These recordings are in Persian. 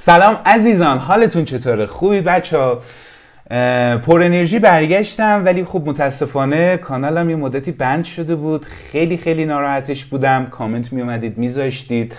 سلام عزیزان حالتون چطوره خوبی بچه ها پر انرژی برگشتم ولی خوب متاسفانه کانالم یه مدتی بند شده بود خیلی خیلی ناراحتش بودم کامنت می اومدید میذاشتید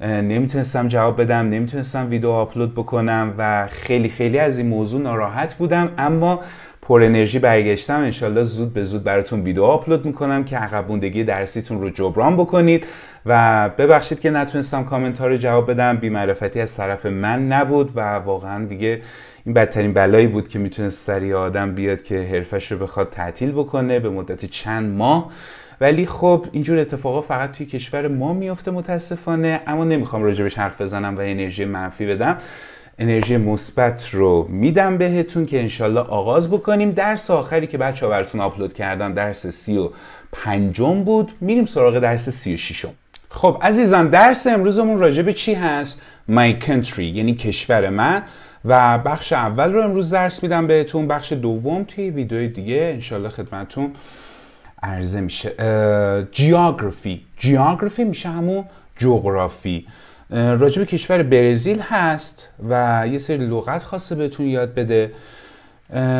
نمیتونستم جواب بدم نمیتونستم ویدیو آپلود بکنم و خیلی خیلی از این موضوع ناراحت بودم اما پر انرژی برگشتم انشالله زود به زود براتون ویدیو آپلود میکنم که عقب موندگی درسیتون رو جبران بکنید و ببخشید که نتونستم کامنتار رو جواب بدم بیمعرفتی از طرف من نبود و واقعا دیگه این بدترین بلایی بود که میتونست سری آدم بیاد که حرفش رو بخواد تعطیل بکنه به مدت چند ماه ولی خب اینجور اتفاقا فقط توی کشور ما میفته متاسفانه اما نمیخوام راجبش حرف بزنم و انرژی منفی بدم انرژی مثبت رو میدم بهتون که انشالله آغاز بکنیم درس آخری که بچه ها براتون آپلود کردن درس سی و پنجم بود میریم سراغ درس سی و شیشم خب عزیزان درس امروزمون راجع به چی هست My country یعنی کشور من و بخش اول رو امروز درس میدم بهتون بخش دوم توی ویدیو دیگه انشالله خدمتون عرضه میشه جیاگرافی جیاگرافی میشه همون جغرافی راجب کشور برزیل هست و یه سری لغت خاصه بهتون یاد بده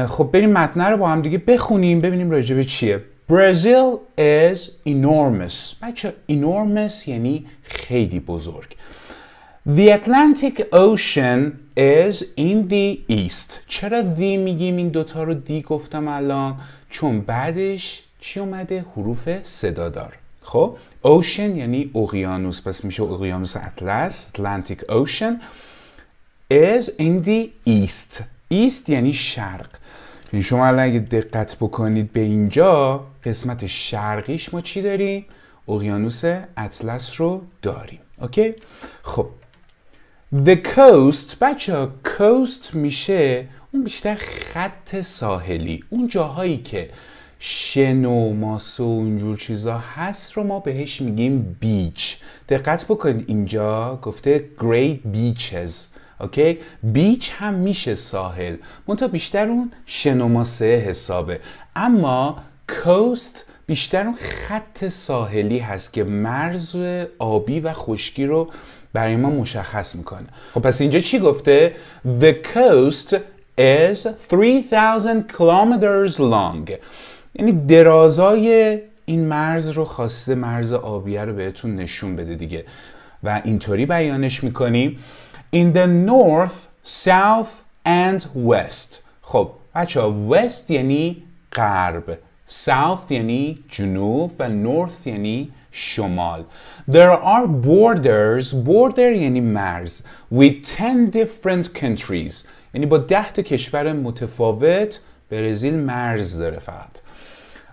خب بریم متن رو با هم دیگه بخونیم ببینیم راجب چیه برزیل is enormous بچه enormous یعنی خیلی بزرگ The Atlantic Ocean is in the east چرا the میگیم این دوتا رو دی گفتم الان چون بعدش چی اومده حروف صدادار خب اوشن یعنی اقیانوس پس میشه اقیانوس اطلس Atlantic اوشن، از in the east ایست یعنی شرق یعنی شما الان اگه دقت بکنید به اینجا قسمت شرقیش ما چی داریم؟ اقیانوس اطلس رو داریم اوکی؟ خب The coast بچه ها coast میشه اون بیشتر خط ساحلی اون جاهایی که شنو و اینجور چیزا هست رو ما بهش میگیم بیچ دقت بکنید اینجا گفته great beaches اوکی بیچ هم میشه ساحل منتها بیشتر اون ماسه حسابه اما کوست بیشتر اون خط ساحلی هست که مرز آبی و خشکی رو برای ما مشخص میکنه خب پس اینجا چی گفته the coast is 3000 kilometers long یعنی درازای این مرز رو خواسته مرز آبیه رو بهتون نشون بده دیگه و اینطوری بیانش میکنیم In the north, south and west خب بچه ها west یعنی غرب south یعنی جنوب و north یعنی شمال There are borders border یعنی مرز with 10 different countries یعنی با ده تا کشور متفاوت برزیل مرز داره فقط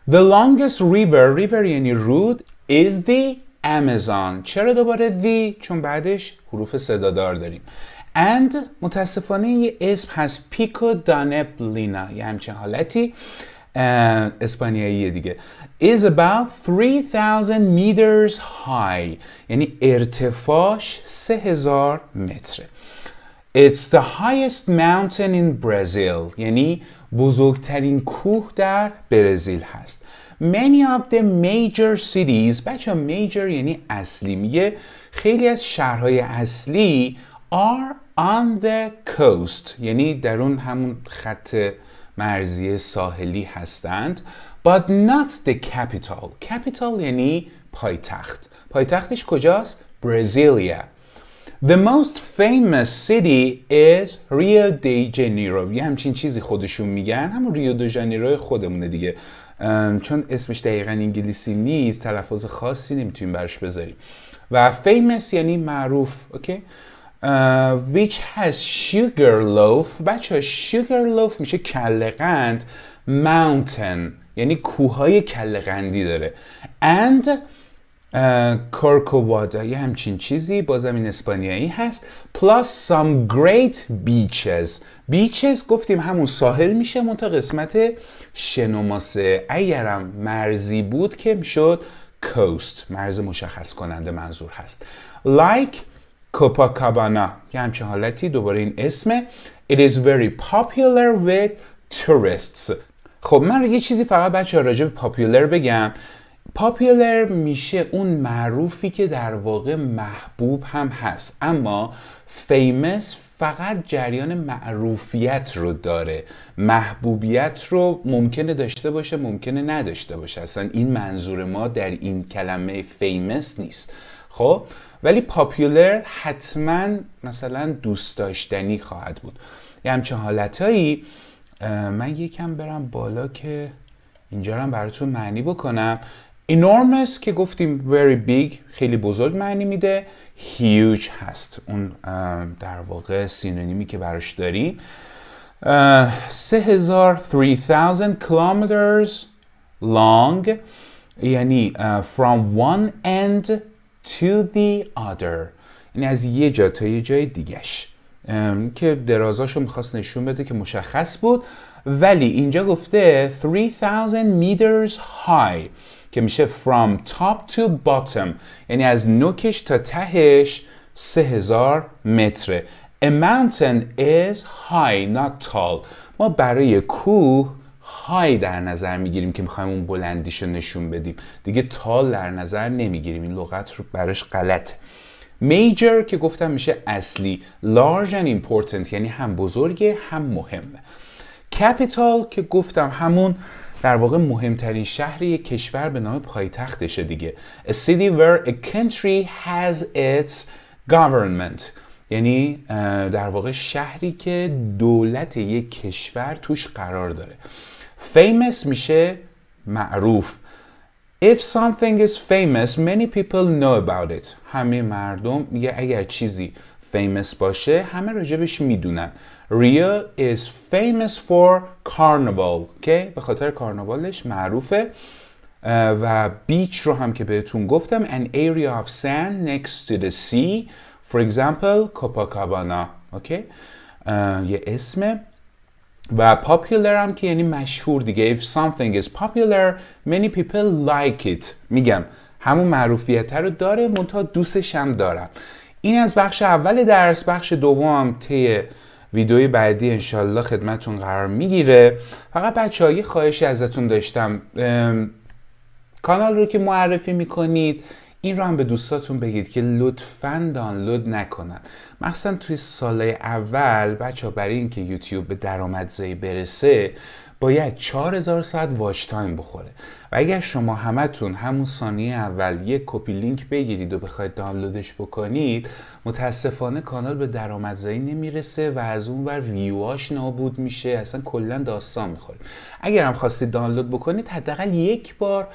The longest river, river یعنی رود is the Amazon چرا دوباره the چون بعدش حروف صدادار داریم and متاسفانه یه اسم هست پیکو دانپ لینا یه همچین حالتی اسپانیایی دیگه is about 3000 meters high یعنی ارتفاعش 3000 متره It's the highest mountain in Brazil یعنی بزرگترین کوه در برزیل هست Many of the major cities بچه major یعنی اصلی میگه خیلی از شهرهای اصلی are on the coast یعنی در اون همون خط مرزی ساحلی هستند but not the capital capital یعنی پایتخت پایتختش کجاست؟ برزیلیا The most famous city is Rio de Janeiro یه همچین چیزی خودشون میگن همون ریو دو جنیرو خودمونه دیگه چون اسمش دقیقا انگلیسی نیست تلفظ خاصی نمیتونیم برش بذاریم و famous یعنی معروف اوکی which has sugar loaf بچه sugar loaf میشه کلغند. mountain یعنی کوههای کله داره and کورکووادا یه همچین چیزی با زمین اسپانیایی هست پلاس سام گریت بیچز بیچز گفتیم همون ساحل میشه تا قسمت شنوماسه اگرم مرزی بود که میشد کوست مرز مشخص کننده منظور هست لایک کوپاکابانا یه همچین حالتی دوباره این اسمه It is very popular with tourists خب من یه چیزی فقط بچه ها راجب پاپیولر بگم پاپیولر میشه اون معروفی که در واقع محبوب هم هست اما فیمس فقط جریان معروفیت رو داره محبوبیت رو ممکنه داشته باشه ممکنه نداشته باشه اصلا این منظور ما در این کلمه فیمس نیست خب ولی پاپیولر حتما مثلا دوست داشتنی خواهد بود یه همچه حالتهایی من یکم برم بالا که اینجا رو براتون معنی بکنم enormous که گفتیم very big خیلی بزرگ معنی میده huge هست اون در واقع سینونیمی که براش داریم 3000 3000 kilometers long یعنی from one end to the other یعنی از یه جا تا یه جای دیگش که درازاشو میخواست نشون بده که مشخص بود ولی اینجا گفته 3000 meters high که میشه from top to bottom یعنی از نوکش تا تهش 3000 متره A mountain is high not tall ما برای کوه های در نظر میگیریم که میخوایم اون بلندیش رو نشون بدیم دیگه تال در نظر نمیگیریم این لغت رو براش غلطه major که گفتم میشه اصلی large and important یعنی هم بزرگه هم مهمه capital که گفتم همون در واقع مهمترین شهر یک کشور به نام پایتختشه دیگه A city where a country has its government یعنی در واقع شهری که دولت یک کشور توش قرار داره famous میشه معروف If something is famous, many people know about it. همه مردم میگه اگر چیزی famous باشه همه راجبش میدونن. Rio is famous for carnival که به خاطر کارناوالش معروفه و بیچ رو هم که بهتون گفتم an area of sand next to the sea for example Copacabana uh, یه اسمه و popular هم که یعنی مشهور دیگه if something is popular many people like it میگم همون معروفیت رو داره منتها دوستش هم دارم این از بخش اول درس بخش دوم طی ویدیوی بعدی انشالله خدمتون قرار میگیره فقط بچه هایی خواهشی ازتون داشتم کانال رو که معرفی میکنید این رو هم به دوستاتون بگید که لطفا دانلود نکنن مخصوصا توی سال اول بچه ها برای اینکه یوتیوب به درآمدزایی برسه باید 4000 ساعت واچ تایم بخوره و اگر شما همتون همون ثانیه اول یک کپی لینک بگیرید و بخواید دانلودش بکنید متاسفانه کانال به درآمدزایی نمیرسه و از اون ور هاش نابود میشه اصلا کلا داستان میخوره اگر هم خواستید دانلود بکنید حداقل یک بار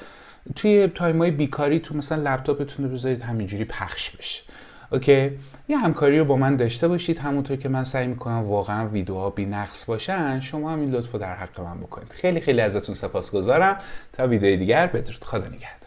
توی تایمای بیکاری تو مثلا لپتاپتون رو بذارید همینجوری پخش بشه اوکی یه همکاری رو با من داشته باشید همونطور که من سعی میکنم واقعا ویدیوها بی نقص باشن شما هم این لطف در حق من بکنید خیلی خیلی ازتون گذارم تا ویدیوی دیگر بدرود خدا نگهدار